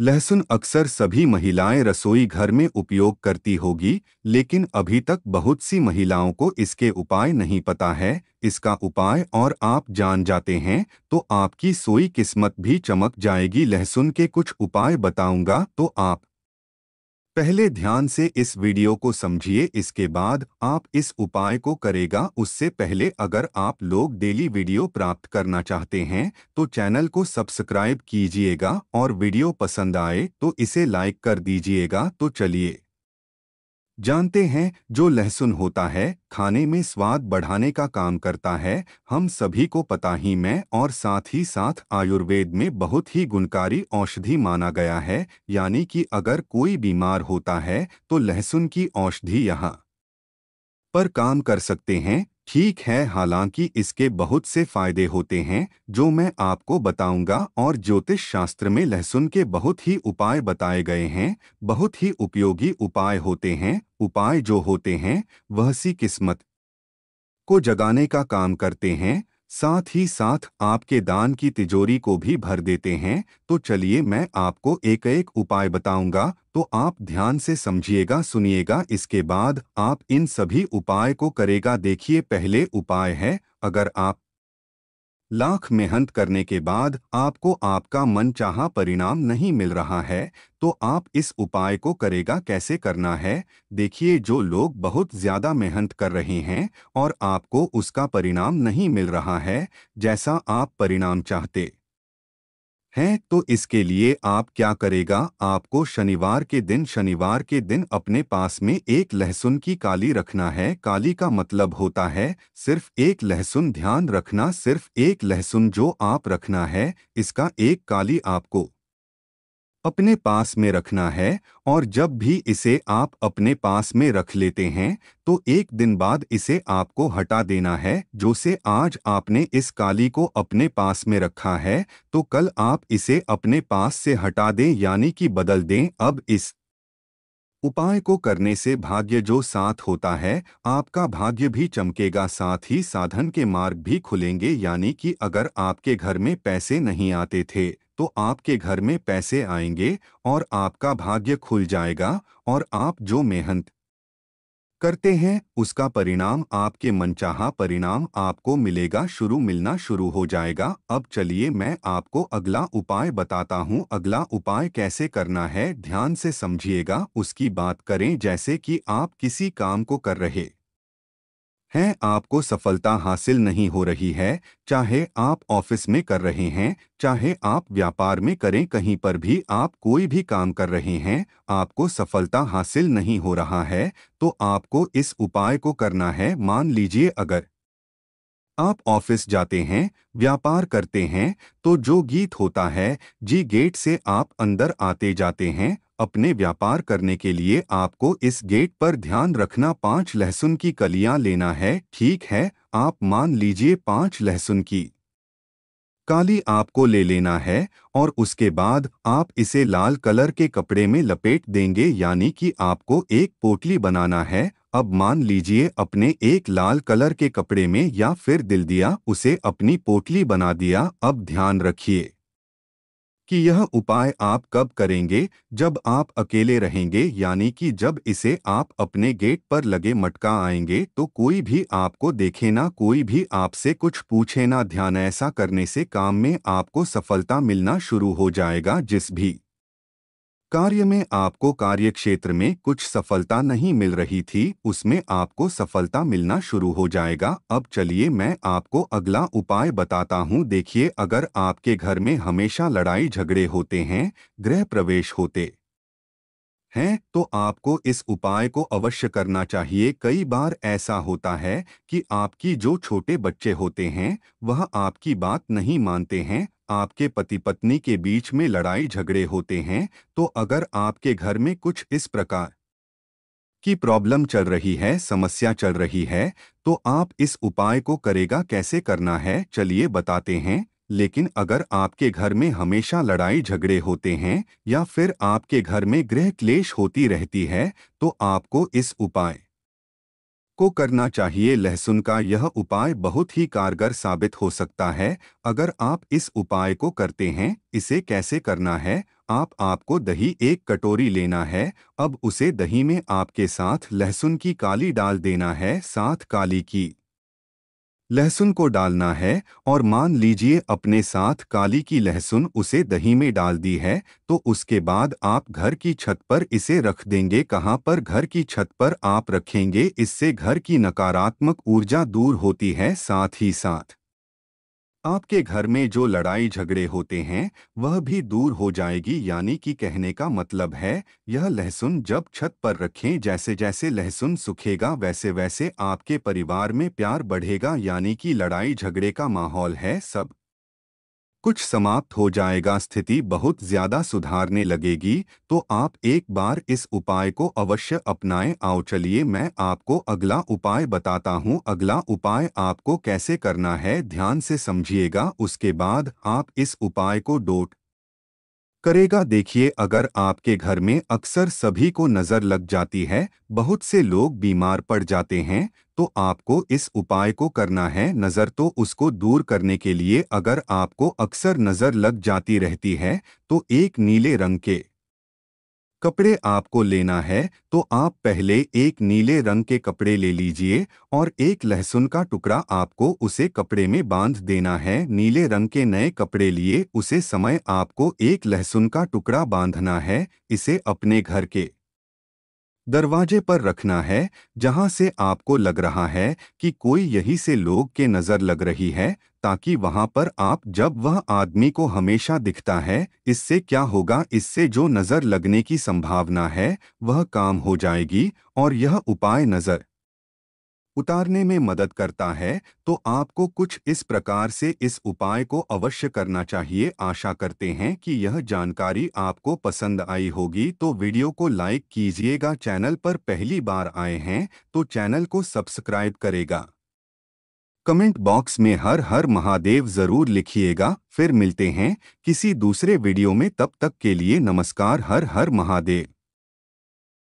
लहसुन अक्सर सभी महिलाएं रसोई घर में उपयोग करती होगी लेकिन अभी तक बहुत सी महिलाओं को इसके उपाय नहीं पता है इसका उपाय और आप जान जाते हैं तो आपकी सोई किस्मत भी चमक जाएगी लहसुन के कुछ उपाय बताऊंगा तो आप पहले ध्यान से इस वीडियो को समझिए इसके बाद आप इस उपाय को करेगा उससे पहले अगर आप लोग डेली वीडियो प्राप्त करना चाहते हैं तो चैनल को सब्सक्राइब कीजिएगा और वीडियो पसंद आए तो इसे लाइक कर दीजिएगा तो चलिए जानते हैं जो लहसुन होता है खाने में स्वाद बढ़ाने का काम करता है हम सभी को पता ही मैं और साथ ही साथ आयुर्वेद में बहुत ही गुणकारी औषधि माना गया है यानी कि अगर कोई बीमार होता है तो लहसुन की औषधि यहाँ पर काम कर सकते हैं ठीक है हालांकि इसके बहुत से फायदे होते हैं जो मैं आपको बताऊंगा और ज्योतिष शास्त्र में लहसुन के बहुत ही उपाय बताए गए हैं बहुत ही उपयोगी उपाय होते हैं उपाय जो होते हैं वह सी किस्मत को जगाने का काम करते हैं साथ ही साथ आपके दान की तिजोरी को भी भर देते हैं तो चलिए मैं आपको एक एक उपाय बताऊंगा तो आप ध्यान से समझिएगा सुनिएगा इसके बाद आप इन सभी उपाय को करेगा देखिए पहले उपाय है अगर आप लाख मेहनत करने के बाद आपको आपका मनचाहा परिणाम नहीं मिल रहा है तो आप इस उपाय को करेगा कैसे करना है देखिए जो लोग बहुत ज़्यादा मेहनत कर रहे हैं और आपको उसका परिणाम नहीं मिल रहा है जैसा आप परिणाम चाहते हैं तो इसके लिए आप क्या करेगा आपको शनिवार के दिन शनिवार के दिन अपने पास में एक लहसुन की काली रखना है काली का मतलब होता है सिर्फ एक लहसुन ध्यान रखना सिर्फ एक लहसुन जो आप रखना है इसका एक काली आपको अपने पास में रखना है और जब भी इसे आप अपने पास में रख लेते हैं तो एक दिन बाद इसे आपको हटा देना है जो से आज आपने इस काली को अपने पास में रखा है तो कल आप इसे अपने पास से हटा दें यानी कि बदल दें अब इस उपाय को करने से भाग्य जो साथ होता है आपका भाग्य भी चमकेगा साथ ही साधन के मार्ग भी खुलेंगे यानी कि अगर आपके घर में पैसे नहीं आते थे तो आपके घर में पैसे आएंगे और आपका भाग्य खुल जाएगा और आप जो मेहनत करते हैं उसका परिणाम आपके मनचाहा परिणाम आपको मिलेगा शुरू मिलना शुरू हो जाएगा अब चलिए मैं आपको अगला उपाय बताता हूँ अगला उपाय कैसे करना है ध्यान से समझिएगा उसकी बात करें जैसे कि आप किसी काम को कर रहे है आपको सफलता हासिल नहीं हो रही है चाहे आप ऑफिस में कर रहे हैं चाहे आप व्यापार में करें कहीं पर भी आप कोई भी काम कर रहे हैं आपको सफलता हासिल नहीं हो रहा है तो आपको इस उपाय को करना है मान लीजिए अगर आप ऑफिस जाते हैं व्यापार करते हैं तो जो गीत होता है जी गेट से आप अंदर आते जाते हैं अपने व्यापार करने के लिए आपको इस गेट पर ध्यान रखना पांच लहसुन की कलियां लेना है ठीक है आप मान लीजिए पांच लहसुन की काली आपको ले लेना है और उसके बाद आप इसे लाल कलर के कपड़े में लपेट देंगे यानी कि आपको एक पोटली बनाना है अब मान लीजिए अपने एक लाल कलर के कपड़े में या फिर दिल दिया उसे अपनी पोटली बना दिया अब ध्यान रखिए कि यह उपाय आप कब करेंगे जब आप अकेले रहेंगे यानी कि जब इसे आप अपने गेट पर लगे मटका आएंगे तो कोई भी आपको देखे ना कोई भी आपसे कुछ पूछे ना ध्यान ऐसा करने से काम में आपको सफलता मिलना शुरू हो जाएगा जिस भी कार्य में आपको कार्य क्षेत्र में कुछ सफलता नहीं मिल रही थी उसमें आपको सफलता मिलना शुरू हो जाएगा अब चलिए मैं आपको अगला उपाय बताता हूँ देखिए अगर आपके घर में हमेशा लड़ाई झगड़े होते हैं गृह प्रवेश होते हैं तो आपको इस उपाय को अवश्य करना चाहिए कई बार ऐसा होता है कि आपकी जो छोटे बच्चे होते हैं वह आपकी बात नहीं मानते हैं आपके पति पत्नी के बीच में लड़ाई झगड़े होते हैं तो अगर आपके घर में कुछ इस प्रकार की प्रॉब्लम चल रही है समस्या चल रही है तो आप इस उपाय को करेगा कैसे करना है चलिए बताते हैं लेकिन अगर आपके घर में हमेशा लड़ाई झगड़े होते हैं या फिर आपके घर में गृह क्लेश होती रहती है तो आपको इस उपाय को करना चाहिए लहसुन का यह उपाय बहुत ही कारगर साबित हो सकता है अगर आप इस उपाय को करते हैं इसे कैसे करना है आप आपको दही एक कटोरी लेना है अब उसे दही में आपके साथ लहसुन की काली डाल देना है साथ काली की लहसुन को डालना है और मान लीजिए अपने साथ काली की लहसुन उसे दही में डाल दी है तो उसके बाद आप घर की छत पर इसे रख देंगे कहाँ पर घर की छत पर आप रखेंगे इससे घर की नकारात्मक ऊर्जा दूर होती है साथ ही साथ आपके घर में जो लड़ाई झगड़े होते हैं वह भी दूर हो जाएगी यानी कि कहने का मतलब है यह लहसुन जब छत पर रखें जैसे जैसे लहसुन सूखेगा वैसे वैसे आपके परिवार में प्यार बढ़ेगा यानी कि लड़ाई झगड़े का माहौल है सब कुछ समाप्त हो जाएगा स्थिति बहुत ज्यादा सुधारने लगेगी तो आप एक बार इस उपाय को अवश्य अपनाएं आओ चलिए मैं आपको अगला उपाय बताता हूं अगला उपाय आपको कैसे करना है ध्यान से समझिएगा उसके बाद आप इस उपाय को डोट करेगा देखिए अगर आपके घर में अक्सर सभी को नज़र लग जाती है बहुत से लोग बीमार पड़ जाते हैं तो आपको इस उपाय को करना है नज़र तो उसको दूर करने के लिए अगर आपको अक्सर नज़र लग जाती रहती है तो एक नीले रंग के कपड़े आपको लेना है तो आप पहले एक नीले रंग के कपड़े ले लीजिए और एक लहसुन का टुकड़ा आपको उसे कपड़े में बांध देना है नीले रंग के नए कपड़े लिए उसे समय आपको एक लहसुन का टुकड़ा बांधना है इसे अपने घर के दरवाजे पर रखना है जहां से आपको लग रहा है कि कोई यही से लोग के नज़र लग रही है ताकि वहां पर आप जब वह आदमी को हमेशा दिखता है इससे क्या होगा इससे जो नज़र लगने की संभावना है वह काम हो जाएगी और यह उपाय नज़र उतारने में मदद करता है तो आपको कुछ इस प्रकार से इस उपाय को अवश्य करना चाहिए आशा करते हैं कि यह जानकारी आपको पसंद आई होगी तो वीडियो को लाइक कीजिएगा चैनल पर पहली बार आए हैं तो चैनल को सब्सक्राइब करेगा कमेंट बॉक्स में हर हर महादेव जरूर लिखिएगा फिर मिलते हैं किसी दूसरे वीडियो में तब तक के लिए नमस्कार हर हर महादेव